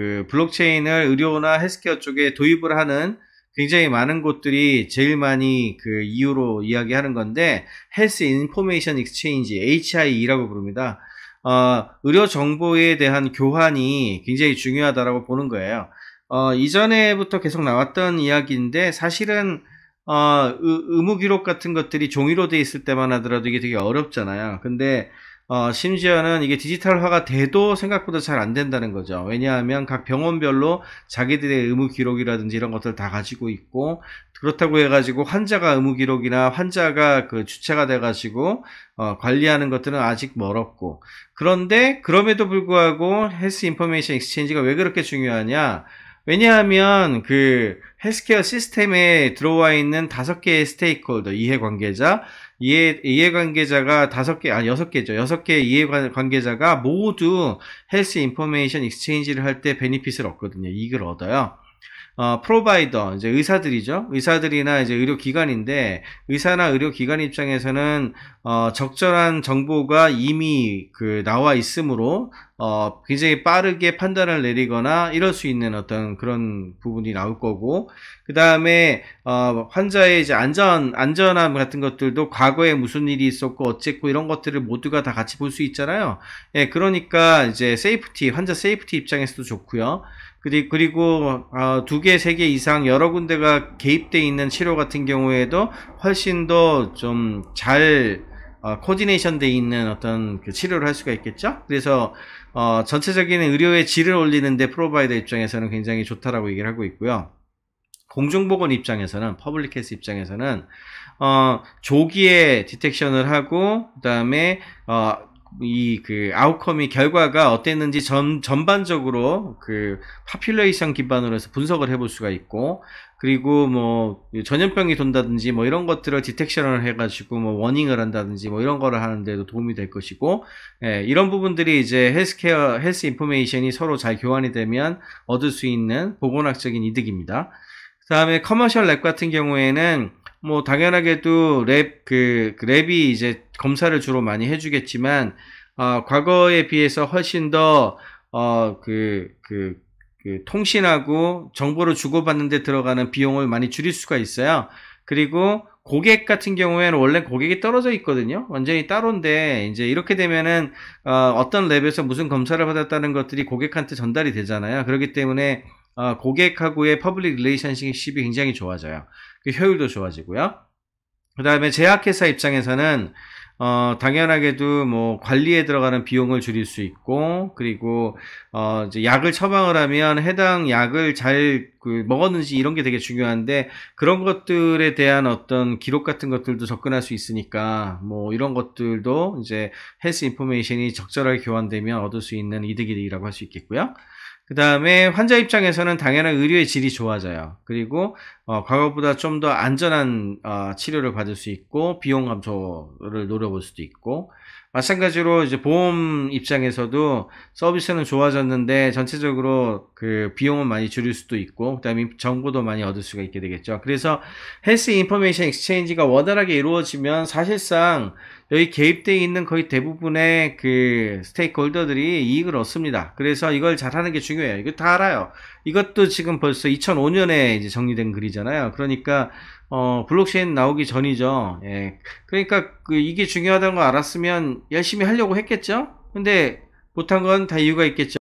그 블록체인을 의료나 헬스케어 쪽에 도입을 하는 굉장히 많은 곳들이 제일 많이 그 이유로 이야기하는 건데 헬스 인포메이션 익스체인지 HIE라고 부릅니다. 어, 의료 정보에 대한 교환이 굉장히 중요하다라고 보는 거예요. 어, 이전에부터 계속 나왔던 이야기인데 사실은 어, 의, 무 기록 같은 것들이 종이로 돼 있을 때만 하더라도 이게 되게 어렵잖아요. 근데 어, 심지어는 이게 디지털화가 돼도 생각보다 잘 안 된다는 거죠. 왜냐하면 각 병원별로 자기들의 의무 기록이라든지 이런 것들 다 가지고 있고 그렇다고 해가지고 환자가 의무 기록이나 환자가 그 주체가 돼가지고 어, 관리하는 것들은 아직 멀었고 그런데 그럼에도 불구하고 헬스 인포메이션 익스체인지가 왜 그렇게 중요하냐? 왜냐하면 그 헬스케어 시스템에 들어와 있는 다섯 개의 스테이크홀더 이해관계자 이해 이해관계자가 다섯 개아 여섯 개죠 여섯 개의 이해관계자가 모두 헬스 인포메이션 익스체인지를 할 때 베니핏을 얻거든요 이익을 얻어요. 어, 프로바이더 이제 의사들이죠. 의사들이나 이제 의료기관인데 의사나 의료기관 입장에서는 어, 적절한 정보가 이미 그 나와 있으므로 어, 굉장히 빠르게 판단을 내리거나 이럴 수 있는 어떤 그런 부분이 나올 거고, 그 다음에, 어, 환자의 이제 안전, 안전함 같은 것들도 과거에 무슨 일이 있었고, 어쨌고, 이런 것들을 모두가 다 같이 볼 수 있잖아요. 예, 그러니까 이제 세이프티, 환자 세이프티 입장에서도 좋고요 그리고 어, 두 개, 세 개 이상 여러 군데가 개입되어 있는 치료 같은 경우에도 훨씬 더 좀잘 어, 코디네이션 돼 있는 어떤 그 치료를 할 수가 있겠죠. 그래서 어, 전체적인 의료의 질을 올리는데 프로바이더 입장에서는 굉장히 좋다라고 얘기를 하고 있고요. 공중보건 입장에서는 퍼블릭 헬스 입장에서는 어, 조기에 디텍션을 하고 그 다음에 어, 이그 아웃컴이 결과가 어땠는지 전 전반적으로 그 파퓰레이션 기반으로 해서 분석을 해볼 수가 있고 그리고 뭐 전염병이 돈다든지 뭐 이런 것들을 디텍션을 해가지고 뭐 워닝을 한다든지 뭐 이런 거를 하는데도 도움이 될 것이고 예, 이런 부분들이 이제 헬스케어 헬스 인포메이션이 서로 잘 교환이 되면 얻을 수 있는 보건학적인 이득입니다. 그 다음에 커머셜 랩 같은 경우에는 뭐 당연하게도 랩, 그, 그, 랩이 이제 검사를 주로 많이 해주겠지만, 어, 과거에 비해서 훨씬 더, 어, 그, 그, 그, 통신하고 정보를 주고받는데 들어가는 비용을 많이 줄일 수가 있어요. 그리고 고객 같은 경우에는 원래 고객이 떨어져 있거든요. 완전히 따로인데 이제 이렇게 되면은 어, 어떤 랩에서 무슨 검사를 받았다는 것들이 고객한테 전달이 되잖아요. 그렇기 때문에 고객하고의 퍼블릭 릴레이션십이 굉장히 좋아져요. 그 효율도 좋아지고요. 그 다음에 제약회사 입장에서는 어, 당연하게도 뭐 관리에 들어가는 비용을 줄일 수 있고 그리고 어, 이제 약을 처방을 하면 해당 약을 잘그 먹었는지 이런 게 되게 중요한데 그런 것들에 대한 어떤 기록 같은 것들도 접근할 수 있으니까 뭐 이런 것들도 이제 헬스 인포메이션이 적절하게 교환되면 얻을 수 있는 이득이라고 할 수 있겠고요. 그 다음에 환자 입장에서는 당연한 의료의 질이 좋아져요. 그리고 어, 과거보다 좀 더 안전한 어, 치료를 받을 수 있고 비용 감소를 노려볼 수도 있고 마찬가지로 이제 보험 입장에서도 서비스는 좋아졌는데 전체적으로 그 비용은 많이 줄일 수도 있고 그다음에 정보도 많이 얻을 수가 있게 되겠죠. 그래서 헬스 인포메이션 엑스체인지가 원활하게 이루어지면 사실상 여기 개입되어 있는 거의 대부분의 그 스테이크홀더들이 이익을 얻습니다. 그래서 이걸 잘하는 게 중요해요. 이거 다 알아요. 이것도 지금 벌써 2005년에 이제 정리된 글이잖아요. 그러니까 어, 블록체인 나오기 전이죠. 예. 그러니까 그 이게 중요하다는 걸 알았으면 열심히 하려고 했겠죠. 근데 못한 건 다 이유가 있겠죠.